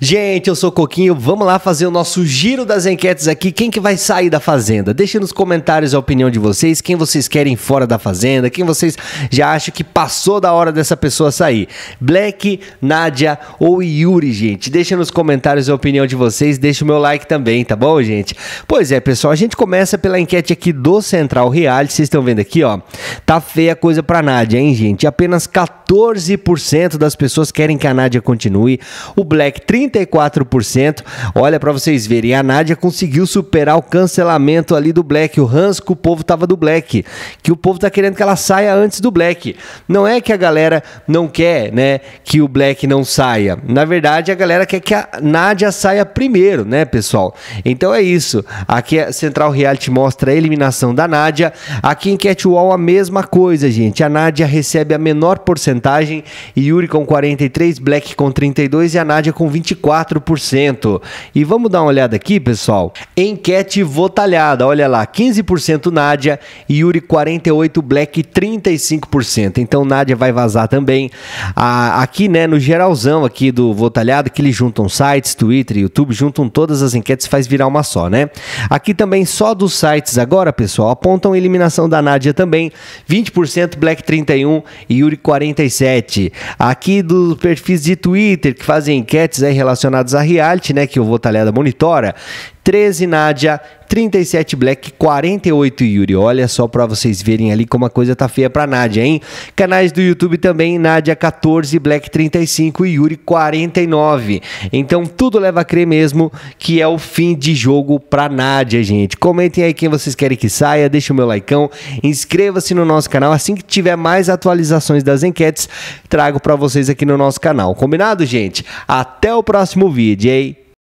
Gente, eu sou Coquinho, vamos lá fazer o nosso giro das enquetes aqui. Quem que vai sair da fazenda? Deixa nos comentários a opinião de vocês, quem vocês querem fora da fazenda, quem vocês já acham que passou da hora dessa pessoa sair. Black, Nádia ou Yuri, gente. Deixa nos comentários a opinião de vocês, deixa o meu like também, tá bom, gente? Pois é, pessoal, a gente começa pela enquete aqui do Central Reality, vocês estão vendo aqui, ó. Tá feia a coisa pra Nádia, hein, gente? Apenas 14% das pessoas querem que a Nádia continue, o Black 30 34%. Olha para vocês verem, a Nádia conseguiu superar o cancelamento ali do Black, o ranço que o povo tava do Black, que o povo tá querendo que ela saia antes do Black. Não é que a galera não quer, né, que o Black não saia. Na verdade, a galera quer que a Nádia saia primeiro, né, pessoal? Então é isso. Aqui a é Central Reality mostra a eliminação da Nádia. Aqui em Catwall a mesma coisa, gente. A Nádia recebe a menor porcentagem, Yuri com 43, Black com 32 e a Nádia com 24. 24%. E vamos dar uma olhada aqui, pessoal. Enquete votalhada, olha lá, 15% Nádia, Yuri 48, Black 35%. Então Nádia vai vazar também. Ah, aqui, né, no geralzão aqui do votalhado, que eles juntam sites, Twitter, YouTube, juntam todas as enquetes, faz virar uma só, né? Aqui também só dos sites agora, pessoal, apontam eliminação da Nádia também, 20% Black 31 e Yuri 47. Aqui dos perfis de Twitter que fazem enquetes aí relacionados a reality, né, que o Votalhada monitora, 13 Nádia, 37 Black, 48 Yuri. Olha só para vocês verem ali como a coisa tá feia para Nádia, hein? Canais do YouTube também, Nádia 14, Black 35 e Yuri 49. Então tudo leva a crer mesmo que é o fim de jogo para Nádia, gente. Comentem aí quem vocês querem que saia, deixa o meu likeão, inscreva-se no nosso canal. Assim que tiver mais atualizações das enquetes, trago para vocês aqui no nosso canal. Combinado, gente? Até o próximo vídeo, hein?